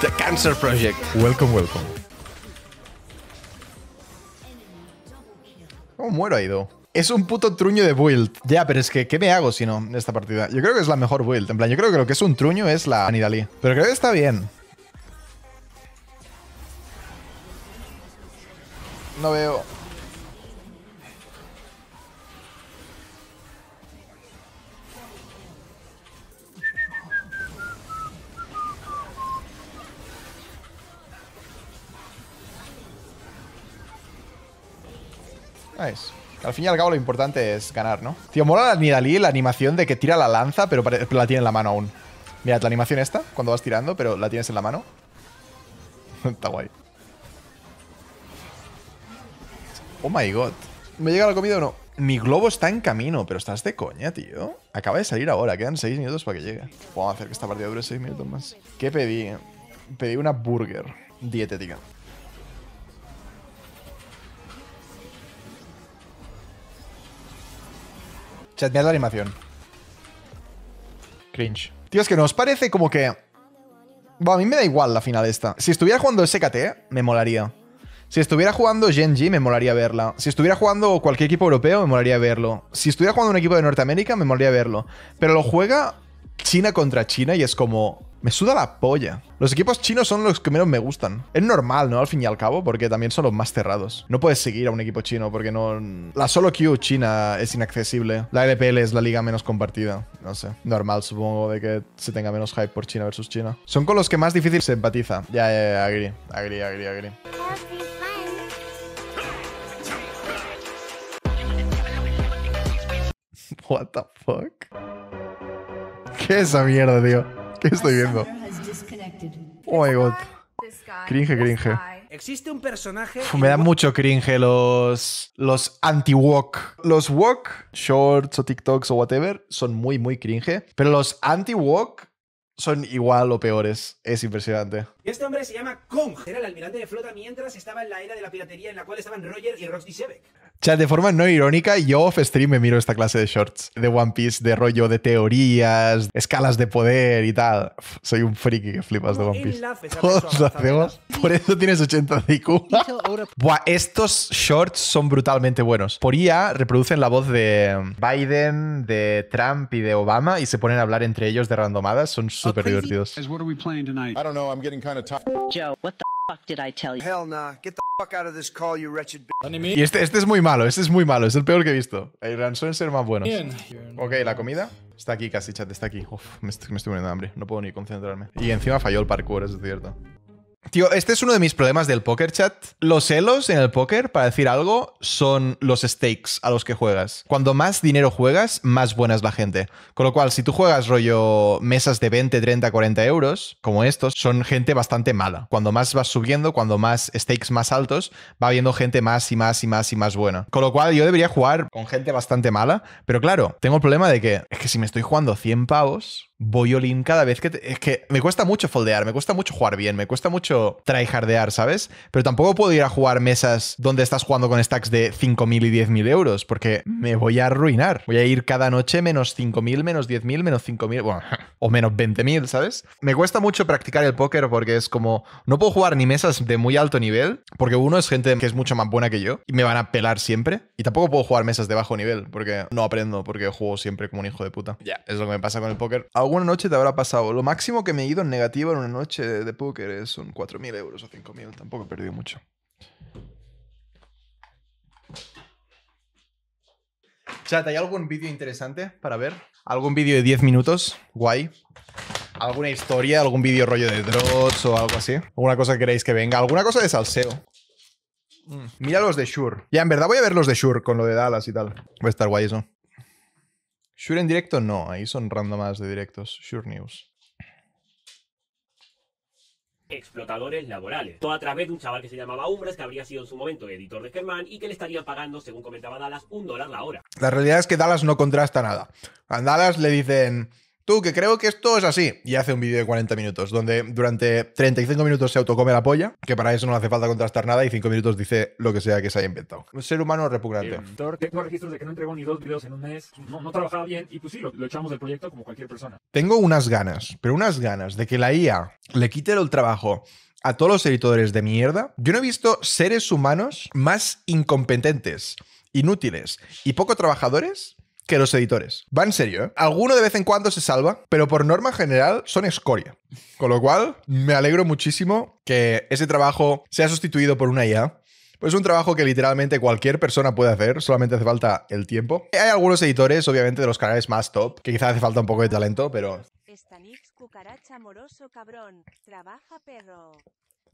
The Cancer Project. Welcome, welcome. ¿Cómo muero, ido? Es un puto truño de build. Ya, pero es que, ¿qué me hago si no En esta partida? Yo creo que es la mejor build. En plan, yo creo que lo que es un truño es la Anidali. Pero creo que está bien. No veo. Nice. Ah, al fin y al cabo lo importante es ganar, ¿no? Tío, mola la Nidalí la animación de que tira la lanza, pero la tiene en la mano aún. mira la animación esta, cuando vas tirando, pero la tienes en la mano. Está guay. Oh my god. ¿Me llega la comida o no? Mi globo está en camino, pero estás de coña, tío. Acaba de salir ahora, quedan 6 minutos para que llegue. Vamos a hacer que esta partida dure 6 minutos más. ¿Qué pedí? Pedí una burger dietética. da la animación. Cringe. Tío, es que nos parece como que... Bueno, a mí me da igual la final esta. Si estuviera jugando SKT, me molaría. Si estuviera jugando Genji, me molaría verla. Si estuviera jugando cualquier equipo europeo, me molaría verlo. Si estuviera jugando un equipo de Norteamérica, me molaría verlo. Pero lo juega China contra China y es como... Me suda la polla. Los equipos chinos son los que menos me gustan. Es normal, ¿no? Al fin y al cabo, porque también son los más cerrados. No puedes seguir a un equipo chino porque no... La solo Q china es inaccesible. La LPL es la liga menos compartida. No sé. Normal, supongo, de que se tenga menos hype por China versus China. Son con los que más difícil se empatiza. Ya, ya, ya, Agri. Agri, Agri, What the fuck? ¿Qué es esa mierda, tío? estoy viendo? Oh my god. Cringe, cringe. Existe un personaje. me da mucho cringe los. Los anti-walk. Los walk, shorts o TikToks o whatever, son muy, muy cringe. Pero los anti-walk son igual o peores. Es impresionante. Este hombre se llama Kong, era el almirante de flota mientras estaba en la era de la piratería en la cual estaban Roger y Roxy Shebek. Chat, de forma no irónica, yo off-stream me miro esta clase de shorts de One Piece, de rollo de teorías, escalas de poder y tal. soy un friki que flipas de One Piece. Todos lo hacemos. Por eso tienes 80 de Buah, estos shorts son brutalmente buenos. Por IA reproducen la voz de em, Biden, de Trump y de Obama y se ponen a hablar entre ellos de randomadas. Son súper divertidos. I don't know, I'm Joe, what the fuck did I tell you? Hell nah. Get the fuck out of this call, you wretched bitch. Y este, este es muy malo, este es muy malo, es el peor que he visto. Suelen ser más buenos. Ok, ¿la comida? Está aquí casi, chat, está aquí. Uf, me estoy, muriendo de hambre, no puedo ni concentrarme. Y encima falló el parkour, eso es cierto. Tío, este es uno de mis problemas del póker, chat. Los celos en el póker, para decir algo, son los stakes a los que juegas. Cuando más dinero juegas, más buena es la gente. Con lo cual, si tú juegas rollo mesas de 20, 30, 40 euros, como estos, son gente bastante mala. Cuando más vas subiendo, cuando más stakes más altos, va habiendo gente más y más y más y más buena. Con lo cual, yo debería jugar con gente bastante mala, pero claro, tengo el problema de que es que si me estoy jugando 100 pavos, Voyolín cada vez que... es que me cuesta mucho foldear, me cuesta mucho jugar bien, me cuesta mucho tryhardear, ¿sabes? Pero tampoco puedo ir a jugar mesas donde estás jugando con stacks de 5.000 y 10.000 euros, porque me voy a arruinar. Voy a ir cada noche menos 5.000, menos 10.000, menos 5.000, bueno, o menos 20.000, ¿sabes? Me cuesta mucho practicar el póker porque es como... No puedo jugar ni mesas de muy alto nivel, porque uno es gente que es mucho más buena que yo y me van a pelar siempre. Y tampoco puedo jugar mesas de bajo nivel, porque no aprendo, porque juego siempre como un hijo de puta. Ya, es lo que me pasa con el póker. Una noche te habrá pasado. Lo máximo que me he ido en negativo en una noche de, póker son 4.000 euros o 5.000. Tampoco he perdido mucho. Chat, ¿hay algún vídeo interesante para ver? ¿Algún vídeo de 10 minutos? Guay. ¿Alguna historia? ¿Algún vídeo rollo de drops o algo así? ¿Alguna cosa que queréis que venga? ¿Alguna cosa de salseo? Mm, mira los de Shure. Ya, en verdad voy a ver los de Shure con lo de Dallas y tal. Va a estar guay eso. Shure en directo no, ahí son randomas de directos, Shure News. Explotadores laborales. Todo a través de un chaval que se llamaba Umbras que habría sido en su momento editor de Germán y que le estaría pagando, según comentaba Dallas, un dólar la hora. La realidad es que Dallas no contrasta nada. A Dallas le dicen, Tú, que creo que esto es así. Y hace un vídeo de 40 minutos, donde durante 35 minutos se autocome la polla, que para eso no hace falta contrastar nada, y 5 minutos dice lo que sea que se haya inventado. Un ser humano repugnante. tengo registros de que no entregó ni dos videos en un mes, no, trabajaba bien, y pues sí, lo, echamos del proyecto como cualquier persona. Tengo unas ganas, pero unas ganas de que la IA le quite el trabajo a todos los editores de mierda. Yo no he visto seres humanos más incompetentes, inútiles y poco trabajadores que los editores. Va en serio, ¿eh? Alguno de vez en cuando se salva, pero por norma general son escoria. Con lo cual, me alegro muchísimo que ese trabajo sea sustituido por una IA. Pues es un trabajo que literalmente cualquier persona puede hacer, solamente hace falta el tiempo. Hay algunos editores, obviamente, de los canales más top, que quizás hace falta un poco de talento, pero... cabrón.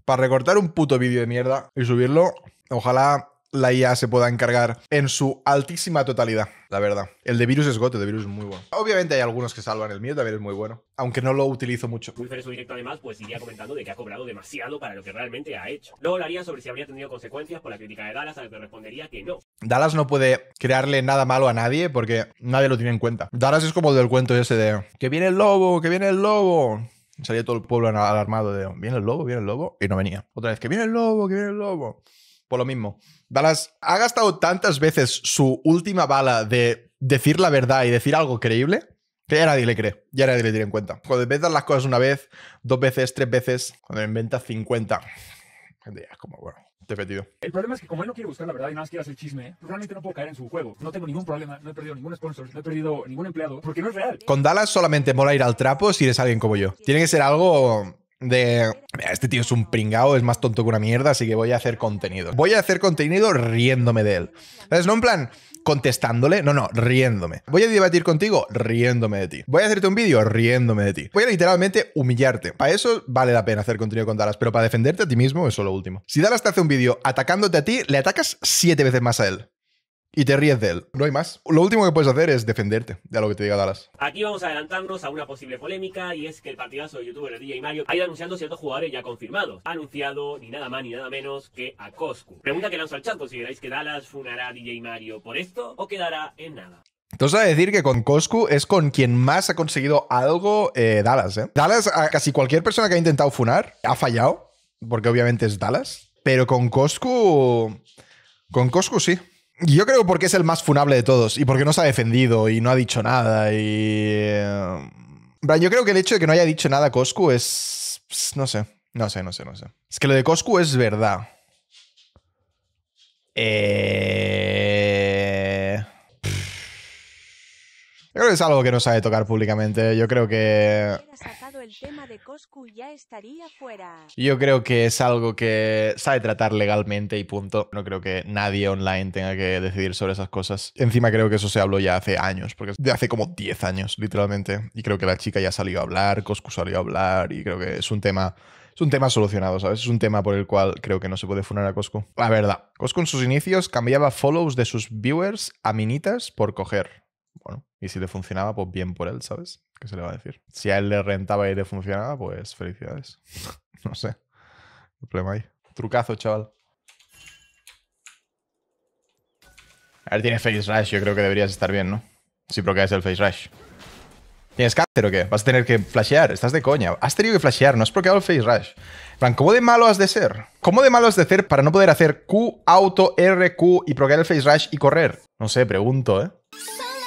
Para recortar un puto vídeo de mierda y subirlo, ojalá la IA se pueda encargar en su altísima totalidad, la verdad. El de virus es gote, el de virus es muy bueno. Obviamente hay algunos que salvan, el mío también es muy bueno, aunque no lo utilizo mucho. directo además pues iría comentando de que ha cobrado demasiado para lo que realmente ha hecho. Luego hablaría sobre si habría tenido consecuencias por la crítica de Dallas, a que respondería que no. Dallas no puede crearle nada malo a nadie porque nadie lo tiene en cuenta. Dallas es como del cuento ese de que viene el lobo, que viene el lobo salía todo el pueblo alarmado de viene el lobo, viene el lobo, y no venía. Otra vez, que viene el lobo, que viene el lobo por lo mismo. Dallas ha gastado tantas veces su última bala de decir la verdad y decir algo creíble que ya nadie le cree, ya nadie le tiene en cuenta. Cuando inventas las cosas una vez, dos veces, tres veces, cuando inventas 50, ya es como, bueno, te he metido. El problema es que como él no quiere buscar la verdad y nada más quiere hacer chisme, pues realmente no puedo caer en su juego. No tengo ningún problema, no he perdido ningún sponsor, no he perdido ningún empleado, porque no es real. Con Dallas solamente mola ir al trapo si eres alguien como yo. Tiene que ser algo de este tío es un pringao, es más tonto que una mierda, así que voy a hacer contenido. Voy a hacer contenido riéndome de él. ¿Sabes? No en plan contestándole, no, no, riéndome. Voy a debatir contigo riéndome de ti. Voy a hacerte un vídeo riéndome de ti. Voy a literalmente humillarte. Para eso vale la pena hacer contenido con Dallas, pero para defenderte a ti mismo, eso es lo último. Si Dallas te hace un vídeo atacándote a ti, le atacas siete veces más a él y te ríes de él. No hay más. Lo último que puedes hacer es defenderte de lo que te diga Dallas. Aquí vamos a adelantarnos a una posible polémica y es que el partidazo de youtuber DJ Mario ha ido anunciando ciertos jugadores ya confirmados. Ha anunciado ni nada más ni nada menos que a Coscu. Pregunta que lanzo al chat, ¿consideráis que Dallas funará a DJ Mario por esto o quedará en nada? Entonces, a decir que con Coscu es con quien más ha conseguido algo eh, Dallas. ¿eh? Dallas, a casi cualquier persona que ha intentado funar, ha fallado, porque obviamente es Dallas. Pero con Coscu. Con Coscu sí. Yo creo porque es el más funable de todos y porque no se ha defendido y no ha dicho nada. Y. Eh, yo creo que el hecho de que no haya dicho nada Coscu es. Pues, no sé, no sé, no sé, no sé. Es que lo de Coscu es verdad. Eh. es algo que no sabe tocar públicamente. Yo creo que. Yo creo que es algo que sabe tratar legalmente y punto. No creo que nadie online tenga que decidir sobre esas cosas. Encima creo que eso se habló ya hace años, porque de hace como 10 años, literalmente. Y creo que la chica ya salió a hablar, Coscu salió a hablar, y creo que es un tema es un tema solucionado, ¿sabes? Es un tema por el cual creo que no se puede funar a Coscu. La verdad, Coscu en sus inicios cambiaba follows de sus viewers a minitas por coger y si te funcionaba, pues bien por él, ¿sabes? ¿Qué se le va a decir? Si a él le rentaba y le funcionaba, pues felicidades. no sé. problema ahí. Trucazo, chaval. A ver, tiene Face Rush. Yo creo que deberías estar bien, ¿no? Si es el Face Rush. ¿Tienes cáncer o qué? Vas a tener que flashear. Estás de coña. Has tenido que flashear. No has proqueado el Face Rush. ¿cómo de malo has de ser? ¿Cómo de malo has de ser para no poder hacer Q, auto, R, Q y proquear el Face Rush y correr? No sé, pregunto, ¿eh?